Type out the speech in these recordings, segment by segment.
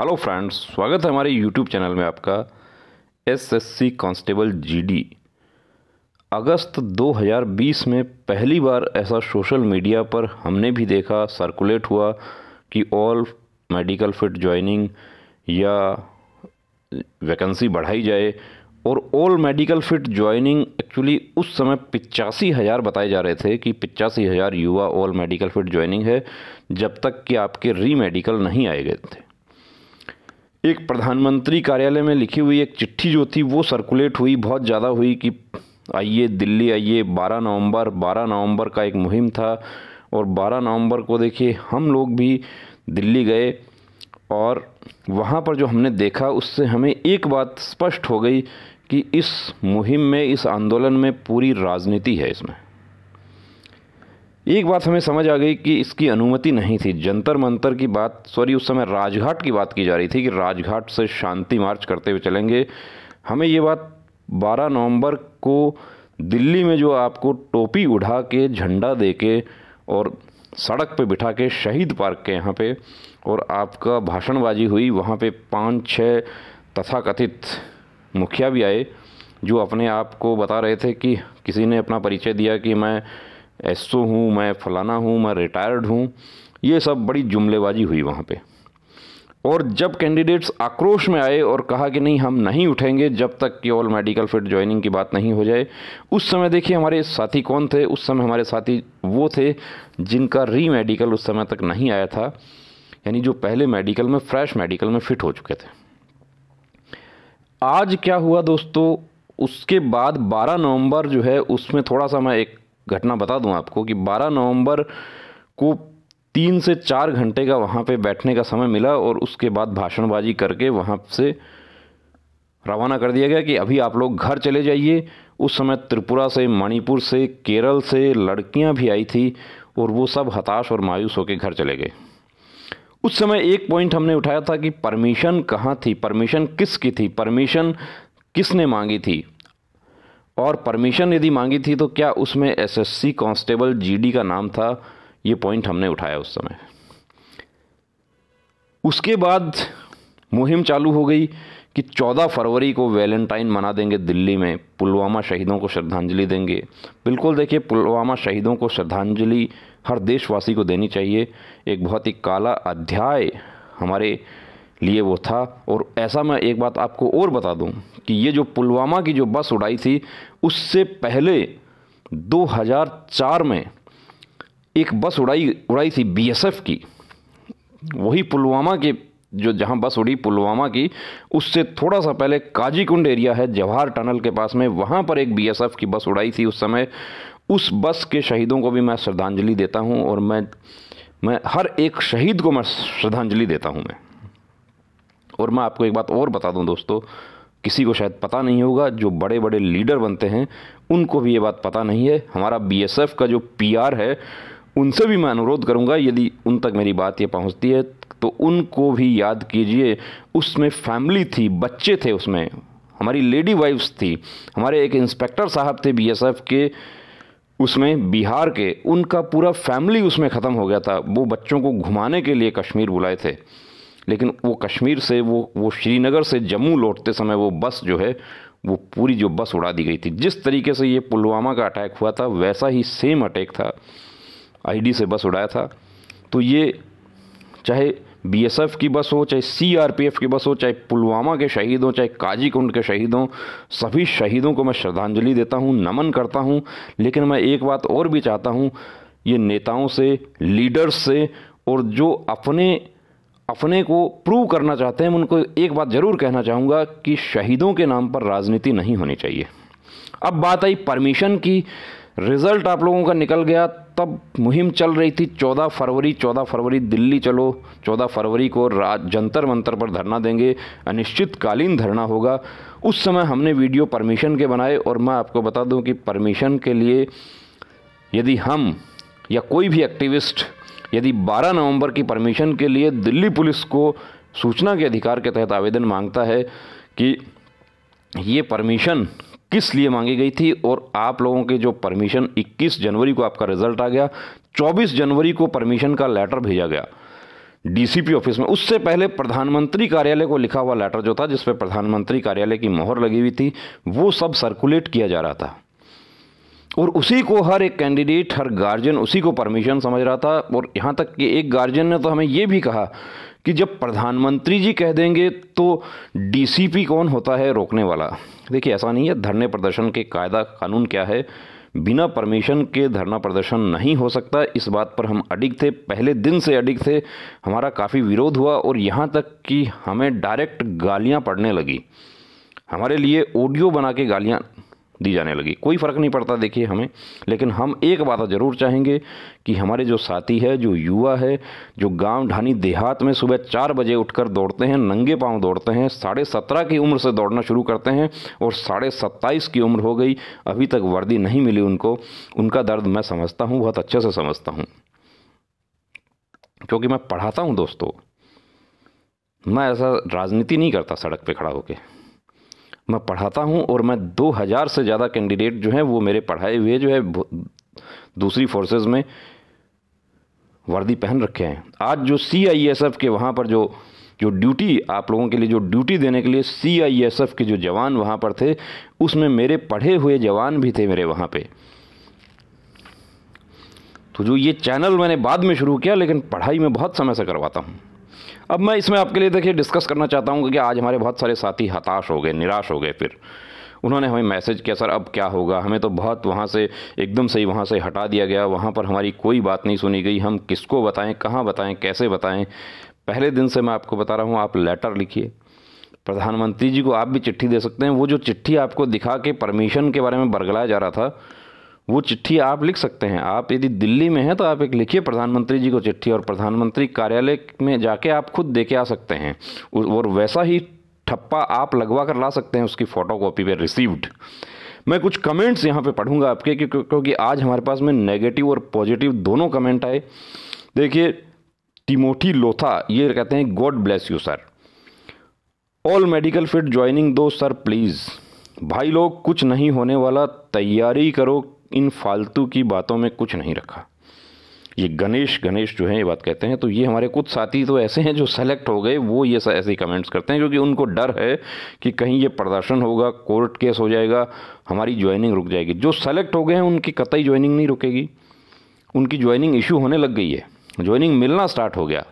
hello friends स्वागत है हमारे यूट्यूब चैनल में आपका एसएससी कांस्टेबल जीडी अगस्त 2020 में पहली बार ऐसा सोशल मीडिया पर हमने भी देखा सर्कुलेट हुआ कि ऑल मेडिकल फिट ज्वाइनिंग या वैकेंसी बढ़ाई जाए और all medical fit joining actually उस समय पिचासी हज़ार बताए जा रहे थे कि पिचासी हज़ार युवा ऑल मेडिकल फिट ज्वाइनिंग है जब तक कि आपके री मेडिकल नहीं आए गए थे एक प्रधानमंत्री कार्यालय में लिखी हुई एक चिट्ठी जो थी वो सर्कुलेट हुई बहुत ज़्यादा हुई कि आइए दिल्ली आइए 12 नवंबर 12 नवंबर का एक मुहिम था और 12 नवंबर को देखिए हम लोग भी दिल्ली गए और वहाँ पर जो हमने देखा उससे हमें एक बात स्पष्ट हो गई कि इस मुहिम में इस आंदोलन में पूरी राजनीति है इसमें एक बात हमें समझ आ गई कि इसकी अनुमति नहीं थी जंतर मंतर की बात सॉरी उस समय राजघाट की बात की जा रही थी कि राजघाट से शांति मार्च करते हुए चलेंगे हमें ये बात 12 नवंबर को दिल्ली में जो आपको टोपी उठा के झंडा दे के और सड़क पे बिठा के शहीद पार्क के यहाँ पे और आपका भाषणबाजी हुई वहाँ पे पाँच छः तथाकथित मुखिया भी आए जो अपने आप को बता रहे थे कि किसी ने अपना परिचय दिया कि मैं एस ओ हूँ मैं फलाना हूँ मैं रिटायर्ड हूँ ये सब बड़ी जुमलेबाजी हुई वहाँ पे और जब कैंडिडेट्स आक्रोश में आए और कहा कि नहीं हम नहीं उठेंगे जब तक कि ऑल मेडिकल फिट ज्वाइनिंग की बात नहीं हो जाए उस समय देखिए हमारे साथी कौन थे उस समय हमारे साथी वो थे जिनका री मेडिकल उस समय तक नहीं आया था यानी जो पहले मेडिकल में फ्रेश मेडिकल में फिट हो चुके थे आज क्या हुआ दोस्तों उसके बाद 12 नवंबर जो है उसमें थोड़ा सा मैं एक घटना बता दूं आपको कि 12 नवंबर को तीन से चार घंटे का वहाँ पे बैठने का समय मिला और उसके बाद भाषणबाजी करके वहाँ से रवाना कर दिया गया कि अभी आप लोग घर चले जाइए उस समय त्रिपुरा से मणिपुर से केरल से लड़कियाँ भी आई थी और वो सब हताश और मायूस होकर घर चले गए उस समय एक पॉइंट हमने उठाया था कि परमिशन कहाँ थी परमिशन किस की थी परमिशन किसने मांगी थी और परमिशन यदि मांगी थी तो क्या उसमें एसएससी कांस्टेबल जीडी का नाम था ये पॉइंट हमने उठाया उस समय उसके बाद मुहिम चालू हो गई कि 14 फरवरी को वैलेंटाइन मना देंगे दिल्ली में पुलवामा शहीदों को श्रद्धांजलि देंगे बिल्कुल देखिए पुलवामा शहीदों को श्रद्धांजलि हर देशवासी को देनी चाहिए एक बहुत ही काला अध्याय हमारे लिए वो था और ऐसा मैं एक बात आपको और बता दूं कि ये जो पुलवामा की जो बस उड़ाई थी उससे पहले 2004 में एक बस उड़ाई उड़ाई थी बीएसएफ की वही पुलवामा के जो जहां बस उड़ी पुलवामा की उससे थोड़ा सा पहले काजीकुंड एरिया है जवाहर टनल के पास में वहां पर एक बीएसएफ की बस उड़ाई थी उस समय उस बस के शहीदों को भी मैं श्रद्धांजलि देता हूं और मैं मैं हर एक शहीद को मैं श्रद्धांजलि देता हूं मैं और मैं आपको एक बात और बता दूं दोस्तों किसी को शायद पता नहीं होगा जो बड़े बड़े लीडर बनते हैं उनको भी ये बात पता नहीं है हमारा बी का जो पी है उनसे भी मैं अनुरोध करूंगा यदि उन तक मेरी बात ये पहुंचती है तो उनको भी याद कीजिए उसमें फैमिली थी बच्चे थे उसमें हमारी लेडी वाइफ्स थी हमारे एक इंस्पेक्टर साहब थे बीएसएफ के उसमें बिहार के उनका पूरा फैमिली उसमें ख़त्म हो गया था वो बच्चों को घुमाने के लिए कश्मीर बुलाए थे लेकिन वो कश्मीर से वो वो श्रीनगर से जम्मू लौटते समय वो बस जो है वो पूरी जो बस उड़ा दी गई थी जिस तरीके से ये पुलवामा का अटैक हुआ था वैसा ही सेम अटैक था आईडी से बस उड़ाया था तो ये चाहे बीएसएफ की बस हो चाहे सीआरपीएफ की बस हो चाहे पुलवामा के शहीद हों चाहे काजी कुंड के शहीद हों सभी शहीदों को मैं श्रद्धांजलि देता हूँ नमन करता हूँ लेकिन मैं एक बात और भी चाहता हूँ ये नेताओं से लीडर्स से और जो अपने अपने को प्रूव करना चाहते हैं उनको एक बात ज़रूर कहना चाहूँगा कि शहीदों के नाम पर राजनीति नहीं होनी चाहिए अब बात आई परमिशन की रिज़ल्ट आप लोगों का निकल गया तब मुहिम चल रही थी 14 फरवरी 14 फरवरी दिल्ली चलो 14 फरवरी को राज जंतर मंतर पर धरना देंगे अनिश्चितकालीन धरना होगा उस समय हमने वीडियो परमिशन के बनाए और मैं आपको बता दूं कि परमिशन के लिए यदि हम या कोई भी एक्टिविस्ट यदि 12 नवंबर की परमिशन के लिए दिल्ली पुलिस को सूचना के अधिकार के तहत आवेदन मांगता है कि ये परमिशन किस लिए मांगी गई थी और आप लोगों के जो परमिशन 21 जनवरी को आपका रिजल्ट आ गया 24 जनवरी को परमिशन का लेटर भेजा गया डीसीपी ऑफिस में उससे पहले प्रधानमंत्री कार्यालय को लिखा हुआ लेटर जो था जिस पर प्रधानमंत्री कार्यालय की मोहर लगी हुई थी वो सब सर्कुलेट किया जा रहा था और उसी को हर एक कैंडिडेट हर गार्जियन उसी को परमिशन समझ रहा था और यहाँ तक कि एक गार्जियन ने तो हमें ये भी कहा कि जब प्रधानमंत्री जी कह देंगे तो डीसीपी कौन होता है रोकने वाला देखिए ऐसा नहीं है धरने प्रदर्शन के कायदा कानून क्या है बिना परमिशन के धरना प्रदर्शन नहीं हो सकता इस बात पर हम अडिग थे पहले दिन से अडिग थे हमारा काफ़ी विरोध हुआ और यहाँ तक कि हमें डायरेक्ट गालियाँ पड़ने लगी हमारे लिए ऑडियो बना के गालियाँ दी जाने लगी कोई फ़र्क नहीं पड़ता देखिए हमें लेकिन हम एक बात ज़रूर चाहेंगे कि हमारे जो साथी है जो युवा है जो गांव ढानी देहात में सुबह चार बजे उठकर दौड़ते हैं नंगे पांव दौड़ते हैं साढ़े सत्रह की उम्र से दौड़ना शुरू करते हैं और साढ़े सत्ताईस की उम्र हो गई अभी तक वर्दी नहीं मिली उनको उनका दर्द मैं समझता हूँ बहुत अच्छे से समझता हूँ क्योंकि मैं पढ़ाता हूँ दोस्तों मैं ऐसा राजनीति नहीं करता सड़क पर खड़ा होकर मैं पढ़ाता हूँ और मैं दो हज़ार से ज़्यादा कैंडिडेट जो हैं वो मेरे पढ़ाए हुए जो है दूसरी फोर्सेज में वर्दी पहन रखे हैं आज जो सी आई एस एफ के वहाँ पर जो जो ड्यूटी आप लोगों के लिए जो ड्यूटी देने के लिए सी आई एस एफ के जो जवान वहाँ पर थे उसमें मेरे पढ़े हुए जवान भी थे मेरे वहाँ पे तो जो ये चैनल मैंने बाद में शुरू किया लेकिन पढ़ाई में बहुत समय से करवाता हूँ अब मैं इसमें आपके लिए देखिए डिस्कस करना चाहता हूँ कि आज हमारे बहुत सारे साथी हताश हो गए निराश हो गए फिर उन्होंने हमें मैसेज किया सर अब क्या होगा हमें तो बहुत वहाँ से एकदम से ही वहाँ से हटा दिया गया वहाँ पर हमारी कोई बात नहीं सुनी गई हम किसको बताएं कहाँ बताएं कैसे बताएं पहले दिन से मैं आपको बता रहा हूँ आप लेटर लिखिए प्रधानमंत्री जी को आप भी चिट्ठी दे सकते हैं वो जो चिट्ठी आपको दिखा के परमिशन के बारे में बरगलाया जा रहा था वो चिट्ठी आप लिख सकते हैं आप यदि दिल्ली में हैं तो आप एक लिखिए प्रधानमंत्री जी को चिट्ठी और प्रधानमंत्री कार्यालय में जाके आप खुद दे के आ सकते हैं और वैसा ही ठप्पा आप लगवा कर ला सकते हैं उसकी फ़ोटो कॉपी पर रिसीव्ड मैं कुछ कमेंट्स यहाँ पे पढ़ूंगा आपके क्योंकि आज हमारे पास में नेगेटिव और पॉजिटिव दोनों कमेंट आए देखिए टिमोठी लोथा ये कहते हैं God bless you sir all medical fit joining दो सर प्लीज़ भाई लोग कुछ नहीं होने वाला तैयारी करो इन फालतू की बातों में कुछ नहीं रखा ये गणेश गणेश जो है ये बात कहते हैं तो ये हमारे कुछ साथी तो ऐसे हैं जो सेलेक्ट हो गए वो ये ऐसे ही कमेंट्स करते हैं क्योंकि उनको डर है कि कहीं ये प्रदर्शन होगा कोर्ट केस हो जाएगा हमारी ज्वाइनिंग रुक जाएगी जो सेलेक्ट हो गए हैं उनकी कतई ज्वाइनिंग नहीं रुकेगी उनकी ज्वाइनिंग इशू होने लग गई है ज्वाइनिंग मिलना स्टार्ट हो गया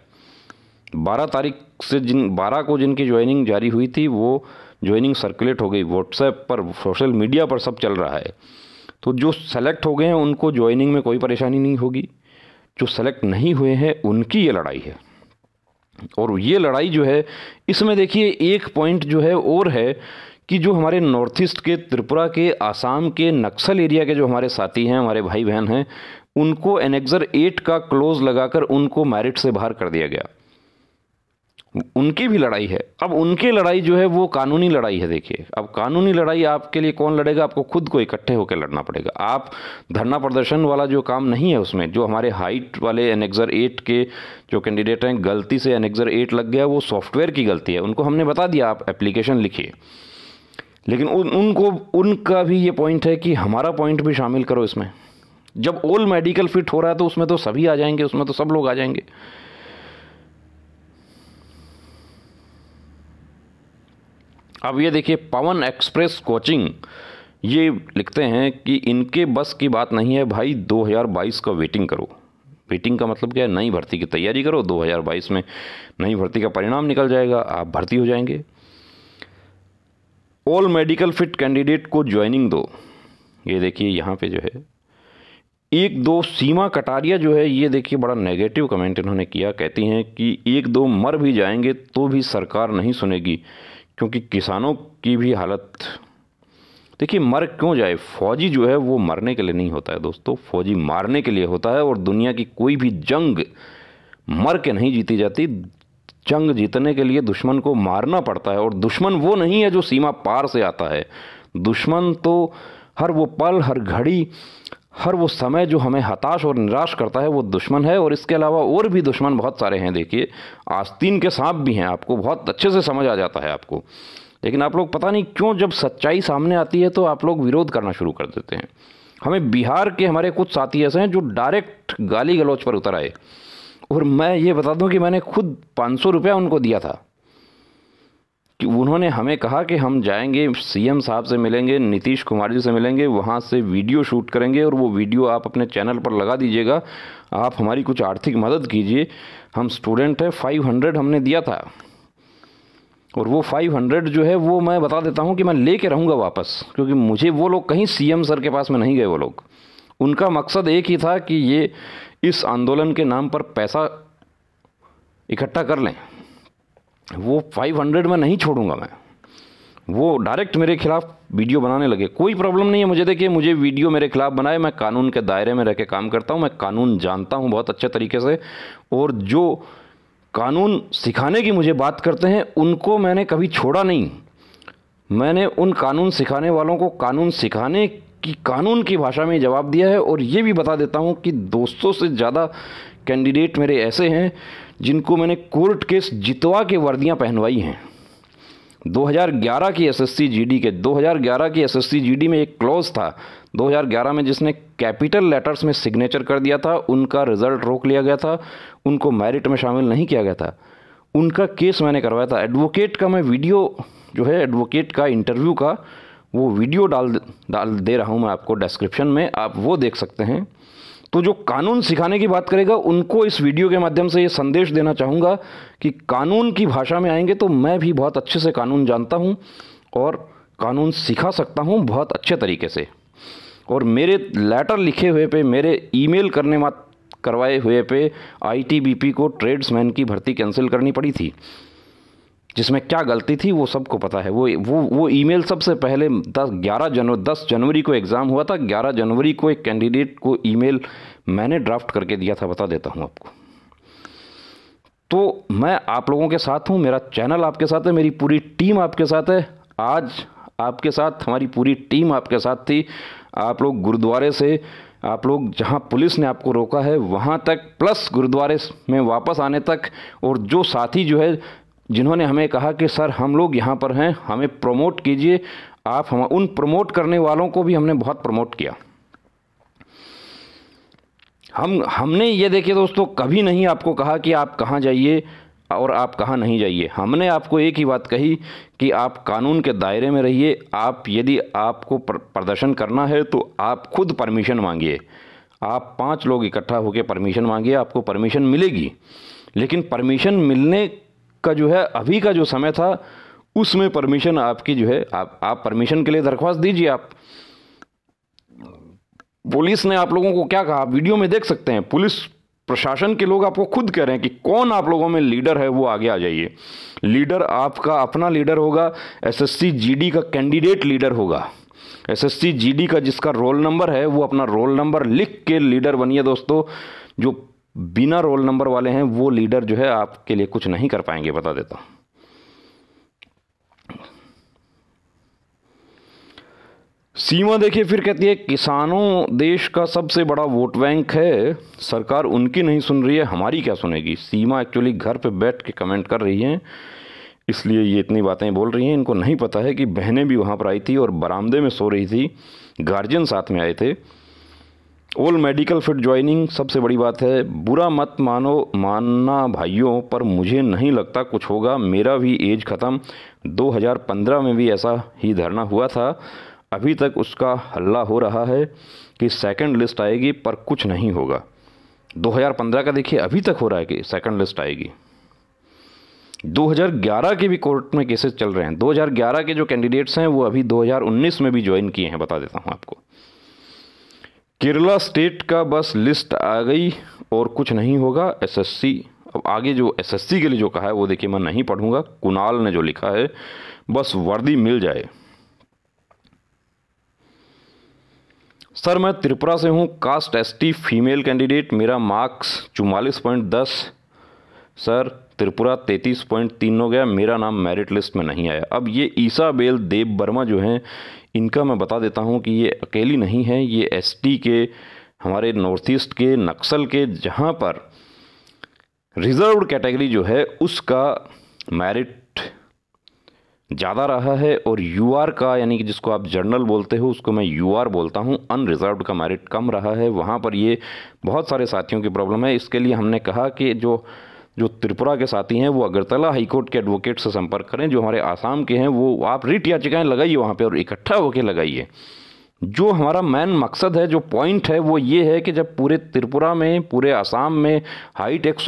बारह तारीख से जिन बारह को जिनकी ज्वाइनिंग जारी हुई थी वो ज्वाइनिंग सर्कुलेट हो गई व्हाट्सएप पर सोशल मीडिया पर सब चल रहा है तो जो सेलेक्ट हो गए हैं उनको ज्वाइनिंग में कोई परेशानी नहीं होगी जो सेलेक्ट नहीं हुए हैं उनकी ये लड़ाई है और ये लड़ाई जो है इसमें देखिए एक पॉइंट जो है और है कि जो हमारे नॉर्थ ईस्ट के त्रिपुरा के आसाम के नक्सल एरिया के जो हमारे साथी हैं हमारे भाई बहन हैं उनको एनेक्जर एट का क्लोज लगाकर उनको मैरिट से बाहर कर दिया गया उनकी भी लड़ाई है अब उनकी लड़ाई जो है वो कानूनी लड़ाई है देखिए अब कानूनी लड़ाई आपके लिए कौन लड़ेगा आपको खुद को इकट्ठे होकर लड़ना पड़ेगा आप धरना प्रदर्शन वाला जो काम नहीं है उसमें जो हमारे हाइट वाले एनेक्जर एट के जो कैंडिडेट हैं गलती से एनेक्जर एट लग गया वो सॉफ्टवेयर की गलती है उनको हमने बता दिया आप एप्लीकेशन लिखिए लेकिन उन उनको उनका भी ये पॉइंट है कि हमारा पॉइंट भी शामिल करो इसमें जब ओल्ड मेडिकल फिट हो रहा है तो उसमें तो सभी आ जाएंगे उसमें तो सब लोग आ जाएंगे अब ये देखिए पवन एक्सप्रेस कोचिंग ये लिखते हैं कि इनके बस की बात नहीं है भाई 2022 का वेटिंग करो वेटिंग का मतलब क्या है नई भर्ती की तैयारी करो 2022 में नई भर्ती का परिणाम निकल जाएगा आप भर्ती हो जाएंगे ऑल मेडिकल फिट कैंडिडेट को ज्वाइनिंग दो ये देखिए यहाँ पे जो है एक दो सीमा कटारिया जो है ये देखिए बड़ा नेगेटिव कमेंट इन्होंने किया कहती हैं कि एक दो मर भी जाएंगे तो भी सरकार नहीं सुनेगी क्योंकि किसानों की भी हालत देखिए मर क्यों जाए फौजी जो है वो मरने के लिए नहीं होता है दोस्तों फौजी मारने के लिए होता है और दुनिया की कोई भी जंग मर के नहीं जीती जाती जंग जीतने के लिए दुश्मन को मारना पड़ता है और दुश्मन वो नहीं है जो सीमा पार से आता है दुश्मन तो हर वो पल हर घड़ी हर वो समय जो हमें हताश और निराश करता है वो दुश्मन है और इसके अलावा और भी दुश्मन बहुत सारे हैं देखिए आस्तीन के सांप भी हैं आपको बहुत अच्छे से समझ आ जाता है आपको लेकिन आप लोग पता नहीं क्यों जब सच्चाई सामने आती है तो आप लोग विरोध करना शुरू कर देते हैं हमें बिहार के हमारे कुछ साथी ऐसे हैं जो डायरेक्ट गाली गलौच पर उतर आए और मैं ये बता दूं कि मैंने खुद पाँच सौ रुपया उनको दिया था कि उन्होंने हमें कहा कि हम जाएंगे सीएम साहब से मिलेंगे नीतीश कुमार जी से मिलेंगे वहाँ से वीडियो शूट करेंगे और वो वीडियो आप अपने चैनल पर लगा दीजिएगा आप हमारी कुछ आर्थिक मदद कीजिए हम स्टूडेंट हैं फाइव हंड्रेड हमने दिया था और वो फाइव हंड्रेड जो है वो मैं बता देता हूँ कि मैं ले कर रहूँगा वापस क्योंकि मुझे वो लोग कहीं सी सर के पास में नहीं गए वो लोग उनका मकसद एक ही था कि ये इस आंदोलन के नाम पर पैसा इकट्ठा कर लें वो 500 में नहीं छोड़ूंगा मैं वो डायरेक्ट मेरे खिलाफ वीडियो बनाने लगे कोई प्रॉब्लम नहीं है मुझे देखिए मुझे वीडियो मेरे खिलाफ बनाए मैं कानून के दायरे में रह के काम करता हूँ मैं कानून जानता हूँ बहुत अच्छे तरीके से और जो कानून सिखाने की मुझे बात करते हैं उनको मैंने कभी छोड़ा नहीं मैंने उन कानून सिखाने वालों को कानून सिखाने की कानून की भाषा में जवाब दिया है और ये भी बता देता हूँ कि दोस्तों से ज़्यादा कैंडिडेट मेरे ऐसे हैं जिनको मैंने कोर्ट केस जितवा के वर्दियां पहनवाई हैं 2011 की एसएससी जीडी के 2011 की एसएससी जीडी में एक क्लॉज था 2011 में जिसने कैपिटल लेटर्स में सिग्नेचर कर दिया था उनका रिजल्ट रोक लिया गया था उनको मेरिट में शामिल नहीं किया गया था उनका केस मैंने करवाया था एडवोकेट का मैं वीडियो जो है एडवोकेट का इंटरव्यू का वो वीडियो डाल डाल दे रहा हूँ मैं आपको डिस्क्रिप्शन में आप वो देख सकते हैं तो जो कानून सिखाने की बात करेगा उनको इस वीडियो के माध्यम से ये संदेश देना चाहूँगा कि कानून की भाषा में आएंगे तो मैं भी बहुत अच्छे से कानून जानता हूँ और कानून सिखा सकता हूँ बहुत अच्छे तरीके से और मेरे लेटर लिखे हुए पे मेरे ईमेल करने मत करवाए हुए पे आईटीबीपी को ट्रेड्समैन की भर्ती कैंसिल करनी पड़ी थी जिसमें क्या गलती थी वो सबको पता है वो वो वो ईमेल सबसे पहले दस ग्यारह जनवरी दस जनवरी को एग्ज़ाम हुआ था ग्यारह जनवरी को एक कैंडिडेट को ईमेल मैंने ड्राफ्ट करके दिया था बता देता हूँ आपको तो मैं आप लोगों के साथ हूँ मेरा चैनल आपके साथ है मेरी पूरी टीम आपके साथ है आज आपके साथ हमारी पूरी टीम आपके साथ थी आप लोग गुरुद्वारे से आप लोग जहाँ पुलिस ने आपको रोका है वहाँ तक प्लस गुरुद्वारे में वापस आने तक और जो साथी जो है जिन्होंने हमें कहा कि सर हम लोग यहाँ पर हैं हमें प्रमोट कीजिए आप हम उन प्रमोट करने वालों को भी हमने बहुत प्रमोट किया हम हमने ये देखिए दोस्तों कभी नहीं आपको कहा कि आप कहाँ जाइए और आप कहाँ नहीं जाइए हमने आपको एक ही बात कही कि आप कानून के दायरे में रहिए आप यदि आपको प्रदर्शन करना है तो आप खुद परमिशन मांगिए आप पांच लोग इकट्ठा होकर परमिशन मांगिए आपको परमिशन मिलेगी लेकिन परमिशन मिलने का जो है अभी का जो समय था उसमें परमिशन आपकी जो है आप आप परमिशन के लिए दरख्वास्त दीजिए आप पुलिस ने आप लोगों को क्या कहा आप वीडियो में देख सकते हैं पुलिस प्रशासन के लोग आपको खुद कह रहे हैं कि कौन आप लोगों में लीडर है वो आगे आ जाइए लीडर आपका अपना लीडर होगा एसएससी जीडी का कैंडिडेट लीडर होगा एसएससी जीडी का जिसका रोल नंबर है वो अपना रोल नंबर लिख के लीडर बनिए दोस्तों जो बिना रोल नंबर वाले हैं वो लीडर जो है आपके लिए कुछ नहीं कर पाएंगे बता देता हूँ सीमा देखिए फिर कहती है किसानों देश का सबसे बड़ा वोट बैंक है सरकार उनकी नहीं सुन रही है हमारी क्या सुनेगी सीमा एक्चुअली घर पे बैठ के कमेंट कर रही हैं इसलिए ये इतनी बातें बोल रही हैं इनको नहीं पता है कि बहनें भी वहाँ पर आई थी और बरामदे में सो रही थी गार्जियन साथ में आए थे ऑल मेडिकल फिट ज्वाइनिंग सबसे बड़ी बात है बुरा मत मानो मानना भाइयों पर मुझे नहीं लगता कुछ होगा मेरा भी एज ख़त्म 2015 में भी ऐसा ही धरना हुआ था अभी तक उसका हल्ला हो रहा है कि सेकंड लिस्ट आएगी पर कुछ नहीं होगा 2015 का देखिए अभी तक हो रहा है कि सेकंड लिस्ट आएगी 2011 के भी कोर्ट में केसेस चल रहे हैं 2011 के जो कैंडिडेट्स हैं वो अभी 2019 में भी ज्वाइन किए हैं बता देता हूँ आपको केरला स्टेट का बस लिस्ट आ गई और कुछ नहीं होगा एसएससी अब आगे जो एसएससी के लिए जो कहा है वो देखिए मैं नहीं पढ़ूंगा कुणाल ने जो लिखा है बस वर्दी मिल जाए सर मैं त्रिपुरा से हूँ कास्ट एसटी फीमेल कैंडिडेट मेरा मार्क्स चुमालीस पॉइंट दस सर त्रिपुरा तैतीस पॉइंट तीन हो गया मेरा नाम मेरिट लिस्ट में नहीं आया अब ये ईसा बेल देव वर्मा जो हैं इनका मैं बता देता हूँ कि ये अकेली नहीं है ये एस के हमारे नॉर्थ ईस्ट के नक्सल के जहाँ पर रिजर्व कैटेगरी जो है उसका मेरिट ज़्यादा रहा है और यूआर का यानी कि जिसको आप जर्नल बोलते हो उसको मैं यूआर बोलता हूँ अनरिजर्व का मेरिट कम रहा है वहाँ पर ये बहुत सारे साथियों की प्रॉब्लम है इसके लिए हमने कहा कि जो जो त्रिपुरा के साथी हैं वो अगरतला हाईकोर्ट के एडवोकेट से संपर्क करें जो हमारे आसाम के हैं वो आप रिट याचिकाएँ लगाइए वहाँ पर और इकट्ठा होकर लगाइए जो हमारा मेन मकसद है जो पॉइंट है वो ये है कि जब पूरे त्रिपुरा में पूरे आसाम में हाइट एक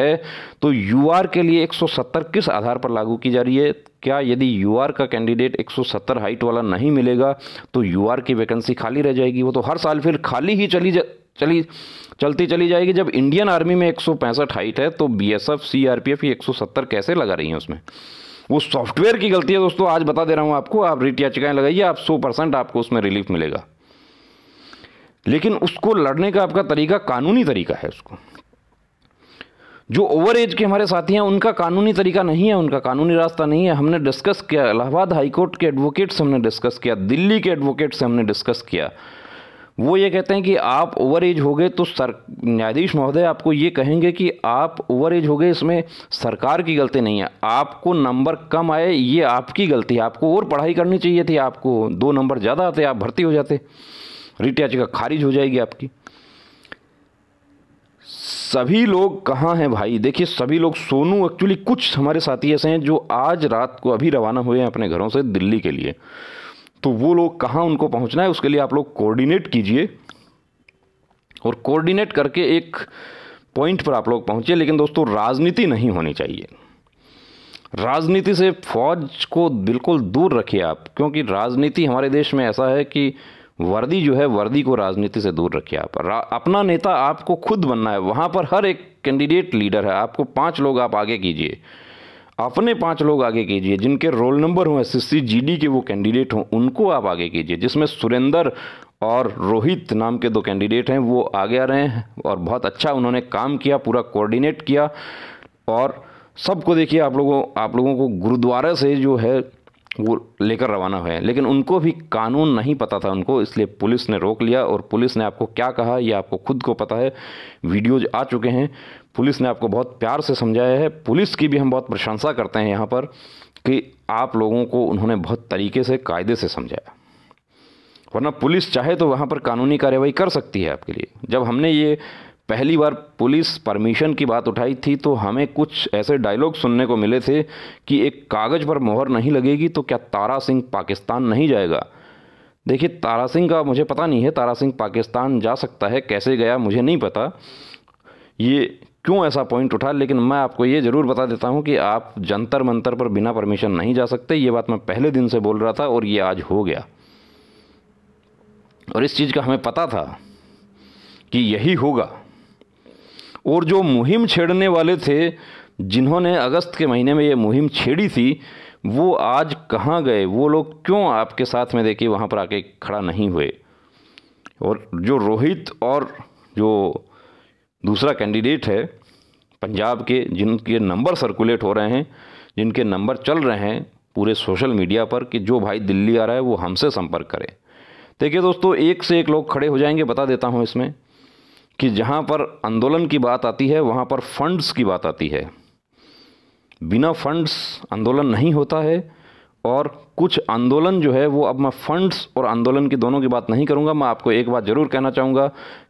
है तो यू के लिए 170 किस आधार पर लागू की जा रही है क्या यदि यू का कैंडिडेट 170 हाइट वाला नहीं मिलेगा तो यू की वैकेंसी खाली रह जाएगी वो तो हर साल फिर खाली ही चली जा चली चलती चली जाएगी जब इंडियन आर्मी में एक हाइट है तो B S F C R P F ये 170 कैसे लगा रही हैं उसमें वो सॉफ्टवेयर की गलती है दोस्तों आज बता दे रहा हूं आपको आप रिट याचिकाएं लगाइए आप सौ परसेंट आपको उसमें रिलीफ मिलेगा लेकिन उसको लड़ने का आपका तरीका कानूनी तरीका है उसको जो ओवर एज के हमारे साथी हैं उनका कानूनी तरीका नहीं है उनका कानूनी रास्ता नहीं है हमने डिस्कस किया इलाहाबाद हाईकोर्ट के एडवोकेट से हमने डिस्कस किया दिल्ली के एडवोकेट से हमने डिस्कस किया वो ये कहते हैं कि आप ओवर एज हो गए तो सर न्यायाधीश महोदय आपको ये कहेंगे कि आप ओवर एज हो गए इसमें सरकार की गलती नहीं है आपको नंबर कम आए ये आपकी गलती है आपको और पढ़ाई करनी चाहिए थी आपको दो नंबर ज़्यादा आते आप भर्ती हो जाते रिट याचिका खारिज हो जाएगी आपकी सभी लोग कहाँ हैं भाई देखिए सभी लोग सोनू एक्चुअली कुछ हमारे साथी ऐसे हैं जो आज रात को अभी रवाना हुए हैं अपने घरों से दिल्ली के लिए तो वो लोग कहाँ उनको पहुँचना है उसके लिए आप लोग कोऑर्डिनेट कीजिए और कोऑर्डिनेट करके एक पॉइंट पर आप लोग पहुँचिए लेकिन दोस्तों राजनीति नहीं होनी चाहिए राजनीति से फौज को बिल्कुल दूर रखिए आप क्योंकि राजनीति हमारे देश में ऐसा है कि वर्दी जो है वर्दी को राजनीति से दूर रखिए आप अपना नेता आपको खुद बनना है वहाँ पर हर एक कैंडिडेट लीडर है आपको पांच लोग आप आगे कीजिए अपने पांच लोग आगे कीजिए जिनके रोल नंबर हों एस जीडी के वो कैंडिडेट हों उनको आप आगे कीजिए जिसमें सुरेंद्र और रोहित नाम के दो कैंडिडेट हैं वो आगे आ रहे हैं और बहुत अच्छा उन्होंने काम किया पूरा कोऑर्डिनेट किया और सबको देखिए आप लोगों आप लोगों को गुरुद्वारा से जो है वो लेकर रवाना हुए लेकिन उनको भी कानून नहीं पता था उनको इसलिए पुलिस ने रोक लिया और पुलिस ने आपको क्या कहा यह आपको खुद को पता है वीडियोज आ चुके हैं पुलिस ने आपको बहुत प्यार से समझाया है पुलिस की भी हम बहुत प्रशंसा करते हैं यहाँ पर कि आप लोगों को उन्होंने बहुत तरीके से कायदे से समझाया वरना पुलिस चाहे तो वहाँ पर कानूनी कार्रवाई कर सकती है आपके लिए जब हमने ये पहली बार पुलिस परमिशन की बात उठाई थी तो हमें कुछ ऐसे डायलॉग सुनने को मिले थे कि एक कागज़ पर मोहर नहीं लगेगी तो क्या तारा सिंह पाकिस्तान नहीं जाएगा देखिए तारा सिंह का मुझे पता नहीं है तारा सिंह पाकिस्तान जा सकता है कैसे गया मुझे नहीं पता ये क्यों ऐसा पॉइंट उठा लेकिन मैं आपको ये ज़रूर बता देता हूँ कि आप जंतर मंतर पर बिना परमिशन नहीं जा सकते ये बात मैं पहले दिन से बोल रहा था और ये आज हो गया और इस चीज़ का हमें पता था कि यही होगा और जो मुहिम छेड़ने वाले थे जिन्होंने अगस्त के महीने में ये मुहिम छेड़ी थी वो आज कहाँ गए वो लोग क्यों आपके साथ में देखिए वहाँ पर आके खड़ा नहीं हुए और जो रोहित और जो दूसरा कैंडिडेट है पंजाब के जिनके नंबर सर्कुलेट हो रहे हैं जिनके नंबर चल रहे हैं पूरे सोशल मीडिया पर कि जो भाई दिल्ली आ रहा है वो हमसे संपर्क करें देखिए दोस्तों एक से एक लोग खड़े हो जाएंगे बता देता हूँ इसमें कि जहाँ पर आंदोलन की बात आती है वहाँ पर फंड्स की बात आती है बिना फंड्स आंदोलन नहीं होता है और कुछ आंदोलन जो है वो अब मैं फंड्स और आंदोलन की दोनों की बात नहीं करूँगा मैं आपको एक बात ज़रूर कहना चाहूँगा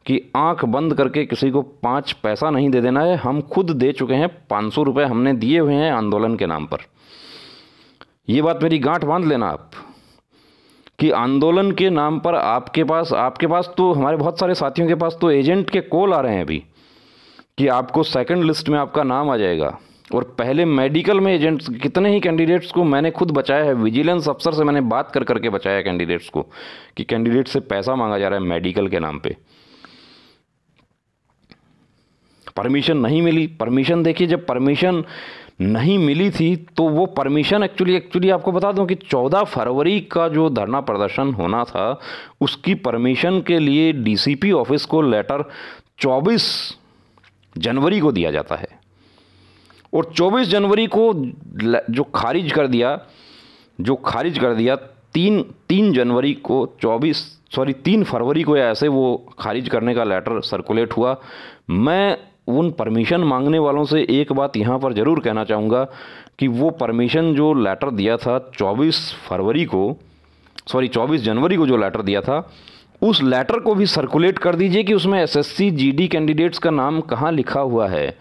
कि आंख बंद करके किसी को पाँच पैसा नहीं दे देना है हम खुद दे चुके हैं पाँच सौ रुपये हमने दिए हुए हैं आंदोलन के नाम पर ये बात मेरी गांठ बांध लेना आप कि आंदोलन के नाम पर आपके पास आपके पास तो हमारे बहुत सारे साथियों के पास तो एजेंट के कॉल आ रहे हैं अभी कि आपको सेकंड लिस्ट में आपका नाम आ जाएगा और पहले मेडिकल में एजेंट्स कितने ही कैंडिडेट्स को मैंने खुद बचाया है विजिलेंस अफसर से मैंने बात कर करके बचाया कैंडिडेट्स को कि कैंडिडेट से पैसा मांगा जा रहा है मेडिकल के नाम पे परमिशन नहीं मिली परमिशन देखिए जब परमिशन नहीं मिली थी तो वो परमिशन एक्चुअली एक्चुअली आपको बता दूं कि 14 फरवरी का जो धरना प्रदर्शन होना था उसकी परमिशन के लिए डीसीपी ऑफिस को लेटर 24 जनवरी को दिया जाता है और 24 जनवरी को जो खारिज कर दिया जो खारिज कर दिया तीन तीन जनवरी को 24 सॉरी तीन फरवरी को ऐसे वो खारिज करने का लेटर सर्कुलेट हुआ मैं उन परमिशन मांगने वालों से एक बात यहाँ पर ज़रूर कहना चाहूँगा कि वो परमिशन जो लेटर दिया था 24 फरवरी को सॉरी 24 जनवरी को जो लेटर दिया था उस लेटर को भी सर्कुलेट कर दीजिए कि उसमें एसएससी जीडी कैंडिडेट्स का नाम कहाँ लिखा हुआ है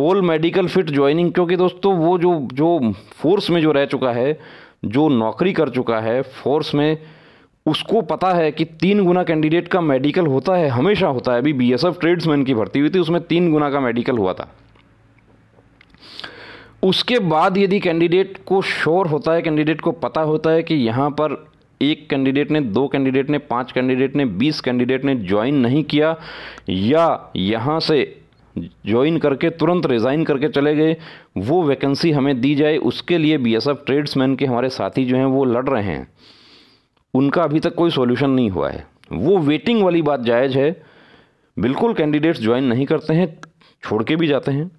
ऑल मेडिकल फिट ज्वाइनिंग क्योंकि दोस्तों वो जो जो फोर्स में जो रह चुका है जो नौकरी कर चुका है फोर्स में उसको पता है कि तीन गुना कैंडिडेट का मेडिकल होता है हमेशा होता है अभी बी एस एफ ट्रेड्समैन की भर्ती हुई थी उसमें तीन गुना का मेडिकल हुआ था उसके बाद यदि कैंडिडेट को श्योर होता है कैंडिडेट को पता होता है कि यहाँ पर एक कैंडिडेट ने दो कैंडिडेट ने पांच कैंडिडेट ने बीस कैंडिडेट ने ज्वाइन नहीं किया या यहाँ से ज्वाइन करके तुरंत रिज़ाइन करके चले गए वो वैकेंसी हमें दी जाए उसके लिए बीएसएफ ट्रेड्समैन के हमारे साथी जो हैं वो लड़ रहे हैं उनका अभी तक कोई सॉल्यूशन नहीं हुआ है वो वेटिंग वाली बात जायज़ है बिल्कुल कैंडिडेट्स ज्वाइन नहीं करते हैं छोड़ के भी जाते हैं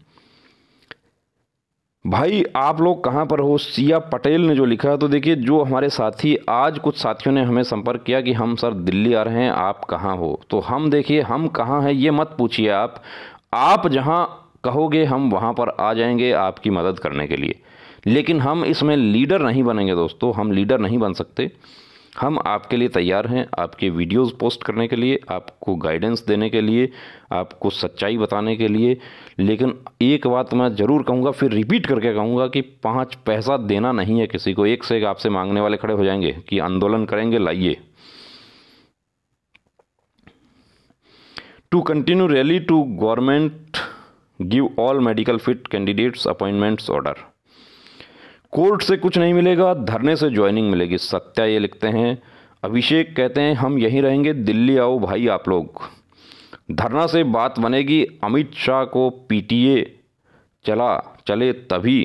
भाई आप लोग कहाँ पर हो सिया पटेल ने जो लिखा है तो देखिए जो हमारे साथी आज कुछ साथियों ने हमें संपर्क किया कि हम सर दिल्ली आ रहे हैं आप कहाँ हो तो हम देखिए हम कहाँ हैं ये मत पूछिए आप आप जहाँ कहोगे हम वहाँ पर आ जाएंगे आपकी मदद करने के लिए लेकिन हम इसमें लीडर नहीं बनेंगे दोस्तों हम लीडर नहीं बन सकते हम आपके लिए तैयार हैं आपके वीडियोस पोस्ट करने के लिए आपको गाइडेंस देने के लिए आपको सच्चाई बताने के लिए लेकिन एक बात मैं ज़रूर कहूँगा फिर रिपीट करके कहूँगा कि पाँच पैसा देना नहीं है किसी को एक से एक आपसे मांगने वाले खड़े हो जाएंगे कि आंदोलन करेंगे लाइए to continue rally to government give all medical fit candidates appointments order court से कुछ नहीं मिलेगा धरने से ज्वाइनिंग मिलेगी सत्या ये लिखते हैं अभिषेक कहते हैं हम यहीं रहेंगे दिल्ली आओ भाई आप लोग धरना से बात बनेगी अमित शाह को पीटीए चला चले तभी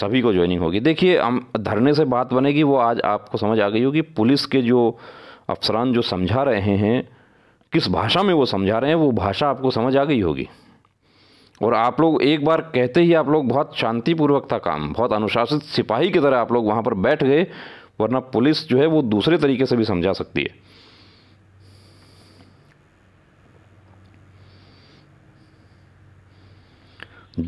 सभी को ज्वाइनिंग होगी देखिए धरने से बात बनेगी वो आज आपको समझ आ गई होगी पुलिस के जो अफसरान जो समझा रहे हैं किस भाषा में वो समझा रहे हैं वो भाषा आपको समझ आ गई होगी और आप लोग एक बार कहते ही आप लोग बहुत शांतिपूर्वक था काम बहुत अनुशासित सिपाही की तरह आप लोग वहाँ पर बैठ गए वरना पुलिस जो है वो दूसरे तरीके से भी समझा सकती है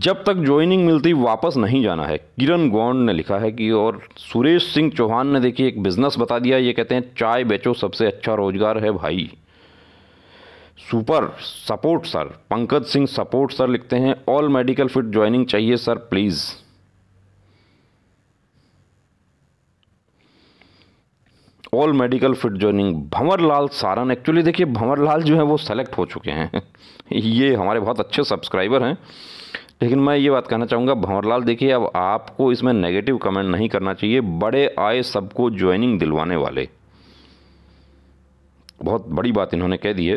जब तक ज्वाइनिंग मिलती वापस नहीं जाना है किरण गौंड ने लिखा है कि और सुरेश सिंह चौहान ने देखिए एक बिज़नेस बता दिया ये कहते हैं चाय बेचो सबसे अच्छा रोज़गार है भाई super support sir Pankaj Singh support sir लिखते हैं ऑल मेडिकल फिट ज्वाइनिंग चाहिए sir please all medical fit joining Bhanwar Lal Saran actually देखिए भंवर लाल जो है वो सेलेक्ट हो चुके हैं ये हमारे बहुत अच्छे सब्सक्राइबर हैं लेकिन मैं ये बात कहना चाहूँगा भंवरलाल देखिए अब आपको इसमें नेगेटिव कमेंट नहीं करना चाहिए बड़े आए सबको ज्वाइनिंग दिलवाने वाले बहुत बड़ी बात इन्होंने कह दी है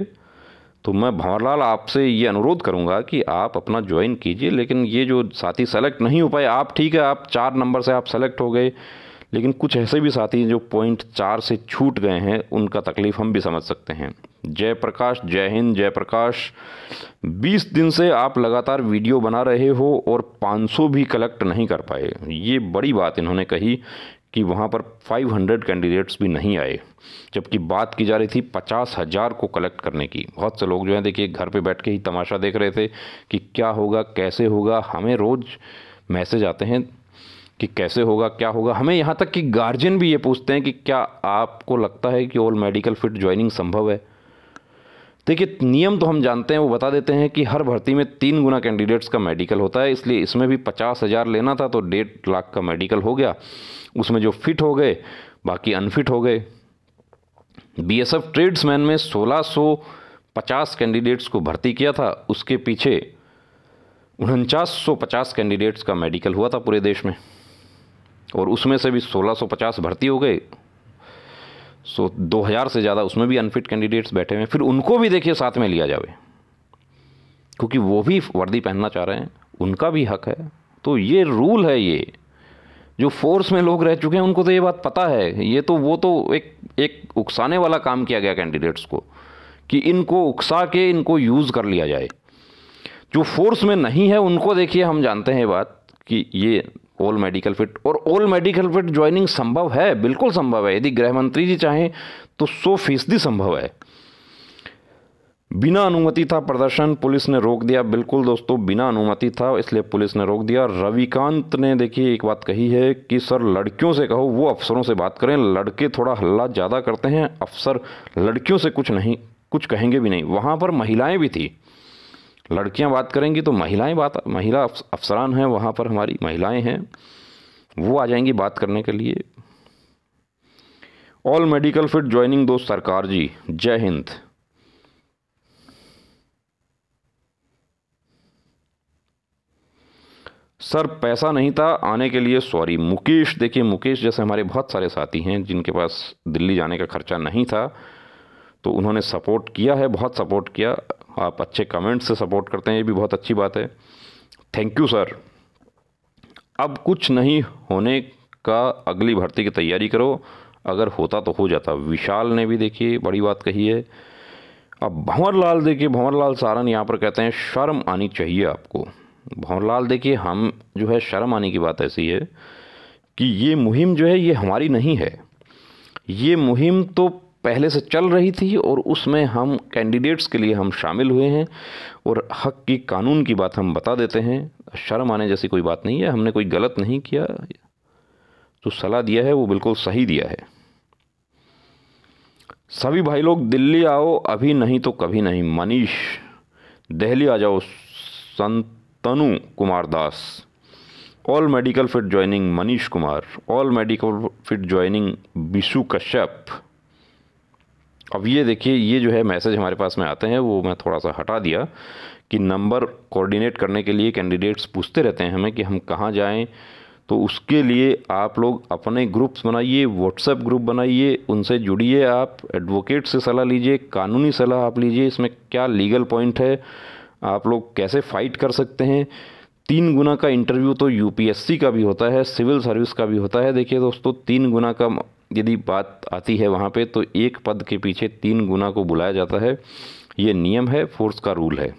तो मैं भंवरलाल आपसे ये अनुरोध करूँगा कि आप अपना ज्वाइन कीजिए लेकिन ये जो साथी सेलेक्ट नहीं हो पाए आप ठीक है आप चार नंबर से आप सेलेक्ट हो गए लेकिन कुछ ऐसे भी साथी जो पॉइंट चार से छूट गए हैं उनका तकलीफ हम भी समझ सकते हैं जयप्रकाश जय हिंद जयप्रकाश 20 दिन से आप लगातार वीडियो बना रहे हो और 500 भी कलेक्ट नहीं कर पाए ये बड़ी बात इन्होंने कही कि वहाँ पर 500 कैंडिडेट्स भी नहीं आए जबकि बात की जा रही थी पचास हज़ार को कलेक्ट करने की बहुत से लोग जो हैं देखिए घर पे बैठ के ही तमाशा देख रहे थे कि क्या होगा कैसे होगा हमें रोज़ मैसेज आते हैं कि कैसे होगा क्या होगा हमें यहाँ तक कि गार्जियन भी ये पूछते हैं कि क्या आपको लगता है कि ओल मेडिकल फिट ज्वाइनिंग संभव है देखिए नियम तो हम जानते हैं वो बता देते हैं कि हर भर्ती में तीन गुना कैंडिडेट्स का मेडिकल होता है इसलिए इसमें भी पचास हज़ार लेना था तो डेढ़ लाख का मेडिकल हो गया उसमें जो फिट हो गए बाकी अनफिट हो गए बी एस एफ ट्रेड्समैन में सोलह सौ पचास कैंडिडेट्स को भर्ती किया था उसके पीछे उनचास सौ पचास कैंडिडेट्स का मेडिकल हुआ था पूरे देश में और उसमें से भी सोलह सौ पचास भर्ती हो गए सो दो हज़ार से ज़्यादा उसमें भी अनफिट कैंडिडेट्स बैठे हुए हैं फिर उनको भी देखिए साथ में लिया जाए क्योंकि वो भी वर्दी पहनना चाह रहे हैं उनका भी हक है तो ये रूल है ये जो फोर्स में लोग रह चुके हैं उनको तो ये बात पता है ये तो वो तो एक एक उकसाने वाला काम किया गया कैंडिडेट्स को कि इनको उकसा के इनको यूज़ कर लिया जाए जो फोर्स में नहीं है उनको देखिए हम जानते हैं बात कि ये ऑल मेडिकल फिट और ऑल मेडिकल फिट ज्वाइनिंग संभव है बिल्कुल संभव है यदि गृह मंत्री जी चाहें तो सौ फीसदी संभव है बिना अनुमति था प्रदर्शन पुलिस ने रोक दिया बिल्कुल दोस्तों बिना अनुमति था इसलिए पुलिस ने रोक दिया रविकांत ने देखिए एक बात कही है कि सर लड़कियों से कहो वो अफसरों से बात करें लड़के थोड़ा हल्ला ज़्यादा करते हैं अफसर लड़कियों से कुछ नहीं कुछ कहेंगे भी नहीं वहाँ पर महिलाएं भी थी लड़कियां बात करेंगी तो महिलाएं बात महिला अफसरान हैं वहाँ पर हमारी महिलाएं हैं वो आ जाएंगी बात करने के लिए ऑल मेडिकल फिट ज्वाइनिंग दो सरकार जी जय हिंद सर पैसा नहीं था आने के लिए सॉरी मुकेश देखिए मुकेश जैसे हमारे बहुत सारे साथी हैं जिनके पास दिल्ली जाने का खर्चा नहीं था तो उन्होंने सपोर्ट किया है बहुत सपोर्ट किया आप अच्छे कमेंट्स से सपोर्ट करते हैं ये भी बहुत अच्छी बात है थैंक यू सर अब कुछ नहीं होने का अगली भर्ती की तैयारी करो अगर होता तो हो जाता विशाल ने भी देखिए बड़ी बात कही है अब भंवरलाल देखिए भंवरलाल सारन यहाँ पर कहते हैं शर्म आनी चाहिए आपको भंवरलाल देखिए हम जो है शर्म आने की बात ऐसी है कि ये मुहिम जो है ये हमारी नहीं है ये मुहिम तो पहले से चल रही थी और उसमें हम कैंडिडेट्स के लिए हम शामिल हुए हैं और हक की कानून की बात हम बता देते हैं शर्म आने जैसी कोई बात नहीं है हमने कोई गलत नहीं किया जो सलाह दिया है वो बिल्कुल सही दिया है सभी भाई लोग दिल्ली आओ अभी नहीं तो कभी नहीं मनीष दिल्ली आ जाओ Santanu Kumar Das all medical fit joining Manish Kumar all medical fit joining Bishu Kashyap अब ये देखिए ये जो है मैसेज हमारे पास में आते हैं वो मैं थोड़ा सा हटा दिया कि नंबर कोऑर्डिनेट करने के लिए कैंडिडेट्स पूछते रहते हैं हमें कि हम कहाँ जाएँ तो उसके लिए आप लोग अपने ग्रुप्स बनाइए व्हाट्सएप ग्रुप बनाइए उनसे जुड़िए आप एडवोकेट से सलाह लीजिए कानूनी सलाह आप लीजिए इसमें क्या लीगल पॉइंट है आप लोग कैसे फ़ाइट कर सकते हैं तीन गुना का इंटरव्यू तो यूपीएससी का भी होता है सिविल सर्विस का भी होता है देखिए दोस्तों तीन गुना का यदि बात आती है वहाँ पे तो एक पद के पीछे तीन गुना को बुलाया जाता है ये नियम है फोर्स का रूल है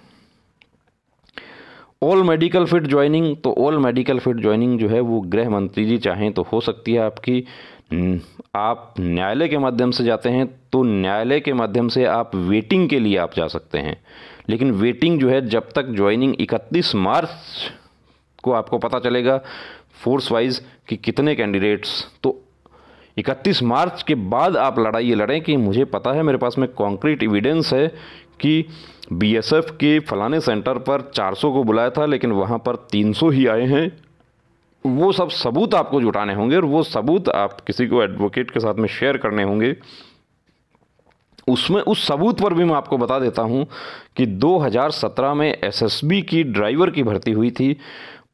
ऑल मेडिकल फिट ज्वाइनिंग तो ऑल मेडिकल फिट ज्वाइनिंग जो है वो गृह मंत्री जी चाहें तो हो सकती है आपकी आप न्यायालय के माध्यम से जाते हैं तो न्यायालय के माध्यम से आप वेटिंग के लिए आप जा सकते हैं लेकिन वेटिंग जो है जब तक ज्वाइनिंग 31 मार्च को आपको पता चलेगा फोर्स वाइज कि कितने कैंडिडेट्स तो इकतीस मार्च के बाद आप लड़ाई ये लड़ें कि मुझे पता है मेरे पास में कॉन्क्रीट एविडेंस है कि बीएसएफ के फलाने सेंटर पर 400 को बुलाया था लेकिन वहाँ पर 300 ही आए हैं वो सब सबूत आपको जुटाने होंगे और वो सबूत आप किसी को एडवोकेट के साथ में शेयर करने होंगे उसमें उस सबूत पर भी मैं आपको बता देता हूं कि 2017 में एसएसबी की ड्राइवर की भर्ती हुई थी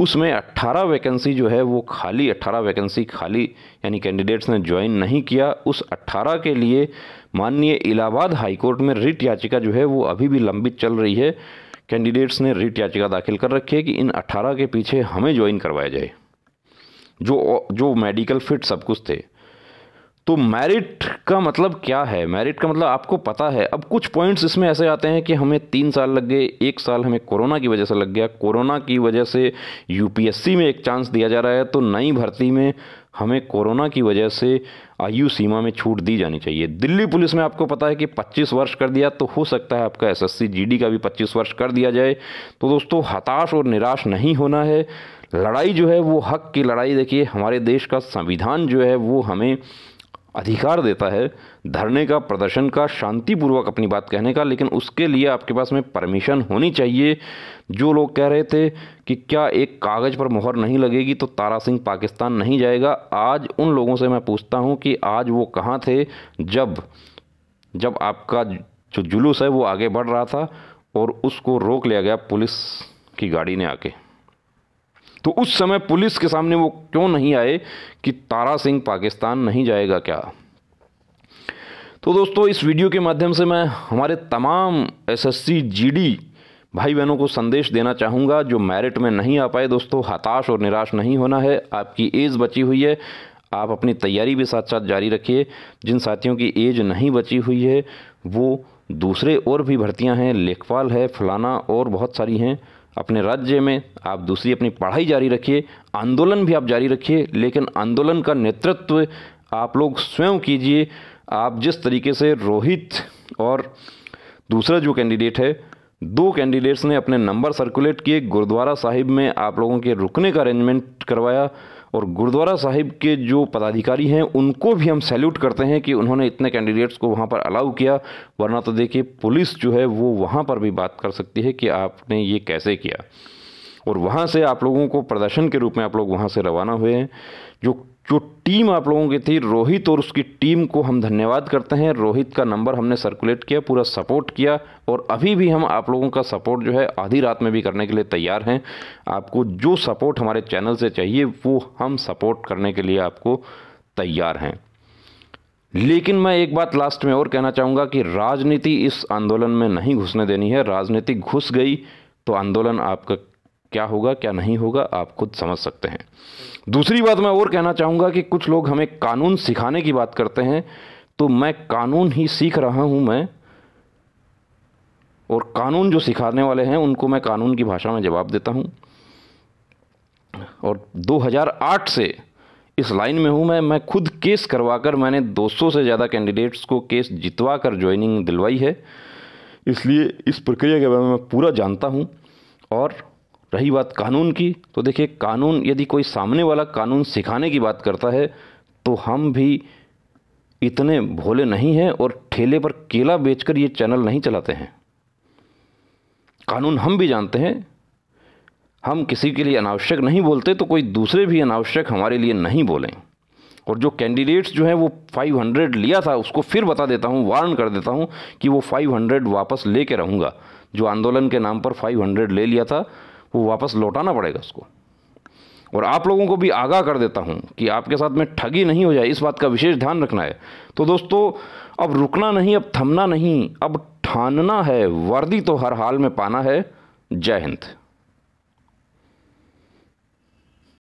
उसमें 18 वैकेंसी जो है वो खाली 18 वैकेंसी खाली यानी कैंडिडेट्स ने ज्वाइन नहीं किया उस 18 के लिए माननीय इलाहाबाद हाईकोर्ट में रिट याचिका जो है वो अभी भी लंबित चल रही है कैंडिडेट्स ने रिट याचिका दाखिल कर रखी है कि इन 18 के पीछे हमें ज्वाइन करवाया जाए जो जो मेडिकल फिट सब कुछ थे तो मेरिट का मतलब क्या है मेरिट का मतलब आपको पता है अब कुछ पॉइंट्स इसमें ऐसे आते हैं कि हमें तीन साल लग गए एक साल हमें कोरोना की वजह से लग गया कोरोना की वजह से यूपीएससी में एक चांस दिया जा रहा है तो नई भर्ती में हमें कोरोना की वजह से आयु सीमा में छूट दी जानी चाहिए दिल्ली पुलिस में आपको पता है कि 25 वर्ष कर दिया तो हो सकता है आपका एस एस का भी 25 वर्ष कर दिया जाए तो दोस्तों हताश और निराश नहीं होना है लड़ाई जो है वो हक की लड़ाई देखिए हमारे देश का संविधान जो है वो हमें अधिकार देता है धरने का प्रदर्शन का शांतिपूर्वक अपनी बात कहने का लेकिन उसके लिए आपके पास में परमिशन होनी चाहिए जो लोग कह रहे थे कि क्या एक कागज़ पर मोहर नहीं लगेगी तो तारा सिंह पाकिस्तान नहीं जाएगा आज उन लोगों से मैं पूछता हूँ कि आज वो कहाँ थे जब जब आपका जो जुलूस है वो आगे बढ़ रहा था और उसको रोक लिया गया पुलिस की गाड़ी ने आके तो उस समय पुलिस के सामने वो क्यों नहीं आए कि तारा सिंह पाकिस्तान नहीं जाएगा क्या तो दोस्तों इस वीडियो के माध्यम से मैं हमारे तमाम एसएससी जीडी भाई बहनों को संदेश देना चाहूँगा जो मेरिट में नहीं आ पाए दोस्तों हताश और निराश नहीं होना है आपकी एज बची हुई है आप अपनी तैयारी भी साथ साथ जारी रखिए जिन साथियों की एज नहीं बची हुई है वो दूसरे और भी भर्तियां हैं लेखपाल है फलाना और बहुत सारी हैं अपने राज्य में आप दूसरी अपनी पढ़ाई जारी रखिए आंदोलन भी आप जारी रखिए लेकिन आंदोलन का नेतृत्व आप लोग स्वयं कीजिए आप जिस तरीके से रोहित और दूसरा जो कैंडिडेट है दो कैंडिडेट्स ने अपने नंबर सर्कुलेट किए गुरुद्वारा साहिब में आप लोगों के रुकने का अरेंजमेंट करवाया और गुरुद्वारा साहिब के जो पदाधिकारी हैं उनको भी हम सैल्यूट करते हैं कि उन्होंने इतने कैंडिडेट्स को वहाँ पर अलाउ किया वरना तो देखिए पुलिस जो है वो वहाँ पर भी बात कर सकती है कि आपने ये कैसे किया और वहाँ से आप लोगों को प्रदर्शन के रूप में आप लोग वहाँ से रवाना हुए हैं जो जो टीम आप लोगों की थी रोहित और उसकी टीम को हम धन्यवाद करते हैं रोहित का नंबर हमने सर्कुलेट किया पूरा सपोर्ट किया और अभी भी हम आप लोगों का सपोर्ट जो है आधी रात में भी करने के लिए तैयार हैं आपको जो सपोर्ट हमारे चैनल से चाहिए वो हम सपोर्ट करने के लिए आपको तैयार हैं लेकिन मैं एक बात लास्ट में और कहना चाहूँगा कि राजनीति इस आंदोलन में नहीं घुसने देनी है राजनीति घुस गई तो आंदोलन आपका क्या होगा क्या नहीं होगा आप खुद समझ सकते हैं दूसरी बात मैं और कहना चाहूँगा कि कुछ लोग हमें कानून सिखाने की बात करते हैं तो मैं कानून ही सीख रहा हूँ मैं और कानून जो सिखाने वाले हैं उनको मैं कानून की भाषा में जवाब देता हूँ और 2008 से इस लाइन में हूँ मैं मैं खुद केस करवा कर मैंने 200 से ज़्यादा कैंडिडेट्स को केस जितवा कर ज्वाइनिंग दिलवाई है इसलिए इस प्रक्रिया के बारे में मैं पूरा जानता हूँ और रही बात कानून की तो देखिए कानून यदि कोई सामने वाला कानून सिखाने की बात करता है तो हम भी इतने भोले नहीं हैं और ठेले पर केला बेचकर ये चैनल नहीं चलाते हैं कानून हम भी जानते हैं हम किसी के लिए अनावश्यक नहीं बोलते तो कोई दूसरे भी अनावश्यक हमारे लिए नहीं बोलें और जो कैंडिडेट्स जो हैं वो 500 लिया था उसको फिर बता देता हूँ वार्न कर देता हूँ कि वो 500 वापस ले कर रहूँगा जो आंदोलन के नाम पर 500 ले लिया था वो वापस लौटाना पड़ेगा उसको और आप लोगों को भी आगाह कर देता हूँ कि आपके साथ में ठगी नहीं हो जाए इस बात का विशेष ध्यान रखना है तो दोस्तों अब रुकना नहीं अब थमना नहीं अब ठानना है वर्दी तो हर हाल में पाना है जय हिंद